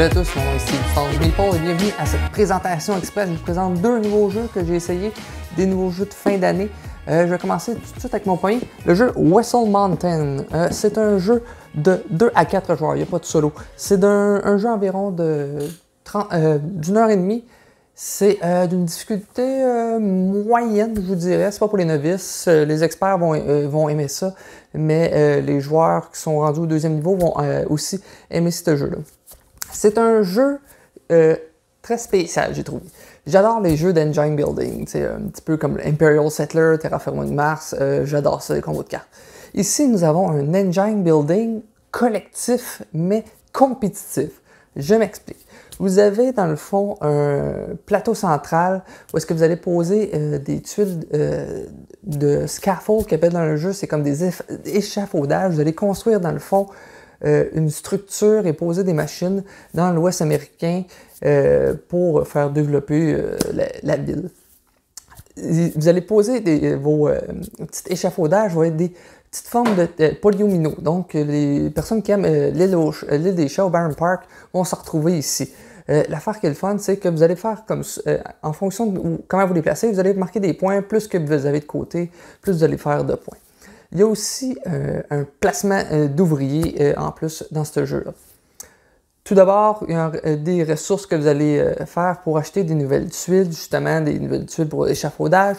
Salut à tous, mon ici est et bienvenue à cette présentation express. Je vous présente deux nouveaux jeux que j'ai essayé, des nouveaux jeux de fin d'année. Euh, je vais commencer tout de suite avec mon point. le jeu Whistle Mountain. Euh, c'est un jeu de 2 à 4 joueurs, il n'y a pas de solo. C'est un, jeu environ de euh, d'une heure et demie. C'est d'une difficulté moyenne, je vous dirais. C'est pas pour les novices. les experts vont aimer ça, mais les joueurs qui sont rendus au deuxième niveau vont aussi aimer ce jeu-là. C'est un jeu euh, très spécial, j'ai trouvé. J'adore les jeux d'engine building, c'est un petit peu comme Imperial Settler, Terraforming Mars, euh, j'adore ça, les combos de cartes. Ici, nous avons un engine building collectif, mais compétitif. Je m'explique. Vous avez dans le fond un plateau central où est-ce que vous allez poser euh, des tuiles de scaffold qui dans le jeu. C'est comme des échafaudages. Vous allez construire dans le fond euh, une structure et poser des machines dans l'Ouest américain euh, pour faire développer euh, la, ville. Vous allez poser vos petits échafaudages, vous être des petites formes de polyomino. Donc, les personnes qui aiment l'île des chats au Park vont se retrouver ici. l'affaire qui est le fun, c'est que vous allez faire comme en fonction de comment vous les placez, vous allez marquer des points, plus que vous avez de côté, plus vous allez faire de points. Il y a aussi euh, un placement euh, d'ouvriers euh, en plus dans ce jeu-là. Tout d'abord, il y a des ressources que vous allez faire pour acheter des nouvelles tuiles, justement des nouvelles tuiles pour l'échafaudage,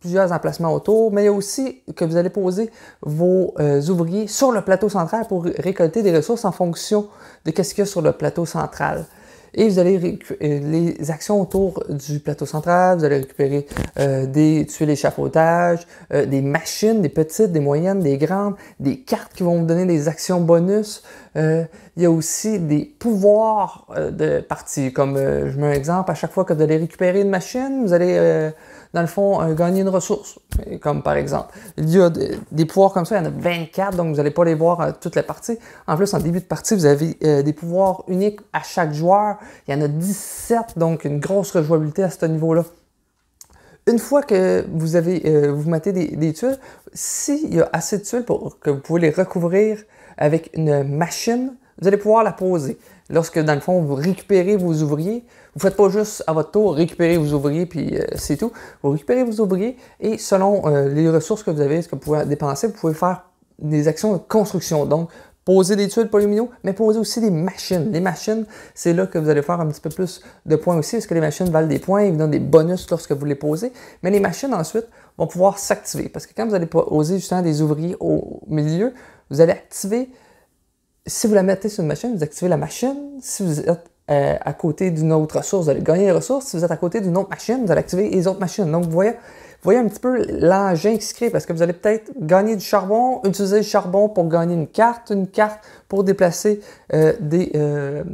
plusieurs emplacements autour, mais il y a aussi que vous allez poser vos ouvriers sur le plateau central pour récolter des ressources en fonction de ce qu'il y a sur le plateau central et vous allez récupérer euh, les actions autour du plateau central, vous allez récupérer euh, des tuiles d'échafaudage, euh, des machines, des petites, des moyennes, des grandes, des cartes qui vont vous donner des actions bonus, il y a aussi des pouvoirs euh, de partie. Comme euh, je mets un exemple, à chaque fois que vous allez récupérer une machine, vous allez, euh, dans le fond, gagner une ressource. Comme par exemple, il y a des pouvoirs comme ça, il y en a 24, donc vous n'allez pas les voir toute la partie. En plus, en début de partie, vous avez des pouvoirs uniques à chaque joueur. Il y en a 17, donc une grosse rejouabilité à ce niveau-là une fois que vous avez vous mettez des, des tuiles, s'il y a assez de tuiles pour que vous pouvez les recouvrir avec une machine, vous allez pouvoir la poser. Lorsque, dans le fond, vous récupérez vos ouvriers, vous ne faites pas juste à votre tour récupérer vos ouvriers, puis euh, c'est tout. Vous récupérez vos ouvriers et selon euh, les ressources que vous avez, ce que vous pouvez dépenser, vous pouvez faire des actions de construction. Donc, poser des tuiles polymino, mais poser aussi des machines. Les machines, c'est là que vous allez faire un petit peu plus de points aussi, parce que les machines valent des points, et vous donnent des bonus lorsque vous les posez. Mais les machines, ensuite, vont pouvoir s'activer, parce que quand vous allez poser justement des ouvriers au milieu, vous allez activer si vous la mettez sur une machine, vous activez la machine. Si vous êtes euh, à côté d'une autre ressource, vous allez gagner les ressources. Si vous êtes à côté d'une autre machine, vous allez activer les autres machines. Donc, vous voyez, voyez un petit peu l'engin qui se crée parce que vous allez peut-être gagner du charbon, utiliser le charbon pour gagner une carte, une carte pour déplacer euh, euh,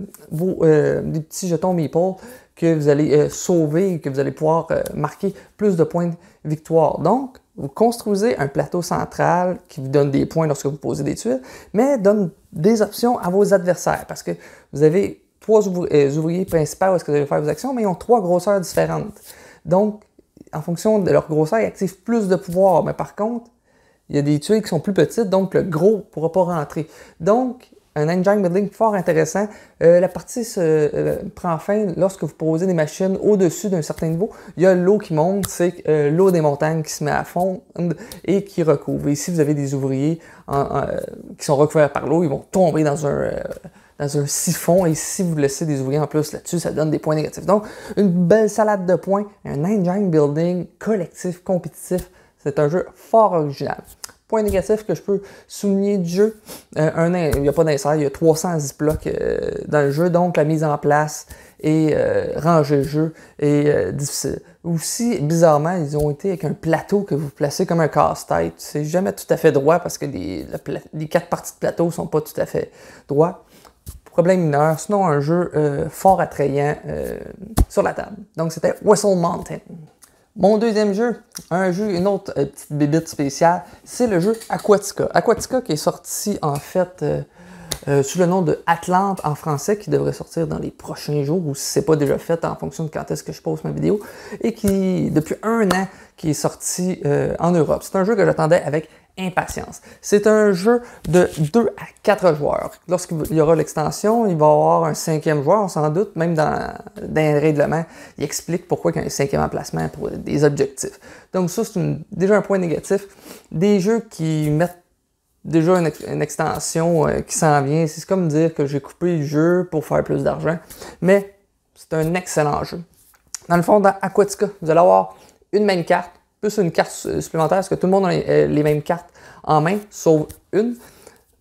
des, petits jetons Meeple que vous allez sauver que vous allez pouvoir marquer plus de points de victoire. Donc, vous construisez un plateau central qui vous donne des points lorsque vous posez des tuiles, mais donne des options à vos adversaires parce que vous avez trois euh, ouvriers principaux où est-ce que vous allez faire vos actions, mais ils ont trois grosseurs différentes. Donc, en fonction de leur grosseur, ils activent plus de pouvoir, mais par contre, il y a des tuiles qui sont plus petites, donc le gros ne pourra pas rentrer. Donc, un engine building fort intéressant. Euh, la partie se, euh, prend fin lorsque vous posez des machines au-dessus d'un certain niveau. Il y a l'eau qui monte, c'est euh, l'eau des montagnes qui se met à fond et qui recouvre. Et si vous avez des ouvriers qui sont recouverts par l'eau, ils vont tomber dans un, dans un siphon. Et si vous laissez des ouvriers en plus là-dessus, ça donne des points négatifs. Donc, une belle salade de points, un engine building collectif, compétitif. C'est un jeu fort original. Point négatif que je peux souligner du jeu, euh, il n'y a pas d'insert, il y a 300 blocs euh, dans le jeu, donc la mise en place et euh, ranger le jeu est difficile. Aussi, bizarrement, ils ont été avec un plateau que vous placez comme un casse-tête. C'est jamais tout à fait droit parce que les, les quatre parties de plateau sont pas tout à fait droits problème mineur, sinon un jeu fort attrayant sur la table. Donc c'était Whistle Mountain. Mon deuxième jeu, un jeu, une autre euh, petite bébite spéciale, c'est le jeu Aquatica. Aquatica qui est sorti en fait euh, euh, sous le nom de Atlante en français, qui devrait sortir dans les prochains jours ou si c'est pas déjà fait en fonction de quand est-ce que je pose ma vidéo, et qui depuis un an qui est sorti en Europe. C'est un jeu que j'attendais avec impatience. C'est un jeu de 2 à 4 joueurs. Lorsqu'il y aura l'extension, il va y avoir un cinquième joueur, on s'en doute, même dans, dans le règlement, il explique pourquoi il y a un cinquième emplacement pour des objectifs. Donc ça, c'est déjà un point négatif. Des jeux qui mettent déjà une, extension euh, qui s'en vient, c'est comme dire que j'ai coupé le jeu pour faire plus d'argent, mais c'est un excellent jeu. Dans le fond, dans Aquatica, vous allez avoir une même carte, plus une carte supplémentaire, parce que tout le monde a euh, les mêmes cartes en main, sauf une.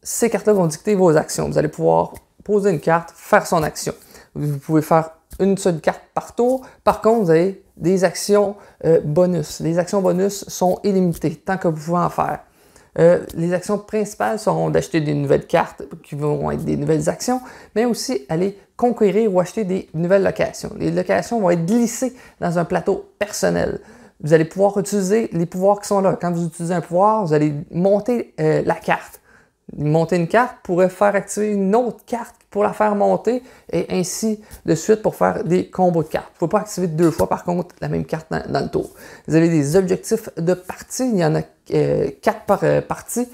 Ces cartes-là vont dicter vos actions. Vous allez pouvoir poser une carte, faire son action. Vous pouvez faire une seule carte par tour. Par contre, vous avez des actions euh, bonus. Les actions bonus sont illimitées, tant que vous pouvez en faire. Euh, les actions principales seront d'acheter des nouvelles cartes qui vont être des nouvelles actions, mais aussi aller conquérir ou acheter des nouvelles locations. Les locations vont être glissées dans un plateau personnel vous allez pouvoir utiliser les pouvoirs qui sont là. Quand vous utilisez un pouvoir, vous allez monter euh, la carte. Monter une carte pourrait faire activer une autre carte pour la faire monter et ainsi de suite pour faire des combos de cartes. Vous ne pouvez pas activer deux fois par contre la même carte dans, le tour. Vous avez des objectifs de partie, il y en a euh, quatre par euh, partie.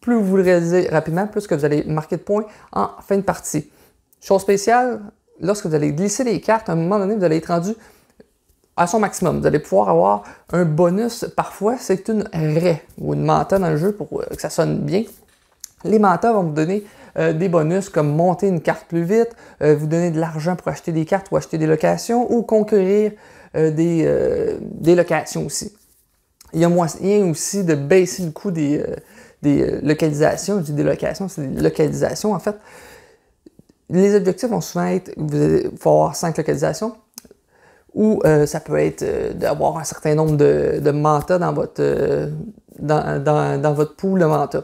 Plus vous le réalisez rapidement, plus que vous allez marquer de points en fin de partie. Chose spéciale, lorsque vous allez glisser les cartes, à un moment donné, vous allez être rendu à son maximum. Vous allez pouvoir avoir un bonus. Parfois, c'est une raie ou une manta dans le jeu pour euh, que ça sonne bien. Les Manta vont vous donner euh, des bonus comme monter une carte plus vite, euh, vous donner de l'argent pour acheter des cartes ou acheter des locations ou conquérir des, locations aussi. Il y a moyen aussi de baisser le coût des, localisations. Je dis des locations, c'est des localisations en fait. Les objectifs vont souvent être, vous allez avoir 5 localisations, ou euh, ça peut être euh, d'avoir un certain nombre de, de mantas dans votre, euh, dans, votre pool de mantas.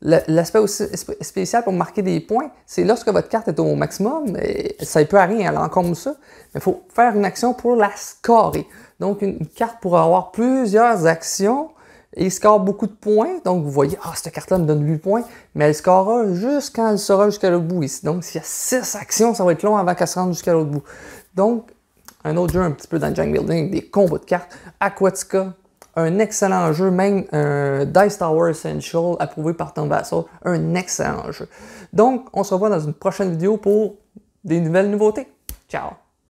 L'aspect aussi spécial pour marquer des points, c'est lorsque votre carte est au maximum, et ça ne peut à rien, elle encombre ça, mais il faut faire une action pour la scorer. Donc, une carte pour avoir plusieurs actions et score beaucoup de points. Donc, vous voyez, ah, cette carte-là me donne 8 points, mais elle scorera juste quand elle sera jusqu'à l'autre bout ici. Donc, s'il y a 6 actions, ça va être long avant qu'elle se rende jusqu'à l'autre bout. Donc, un autre jeu un petit peu dans Building, des combos de cartes. Aquatica, un excellent jeu, même un euh, Dice Tower Essential, approuvé par Tom un excellent jeu. Donc, on se revoit dans une prochaine vidéo pour des nouvelles nouveautés. Ciao!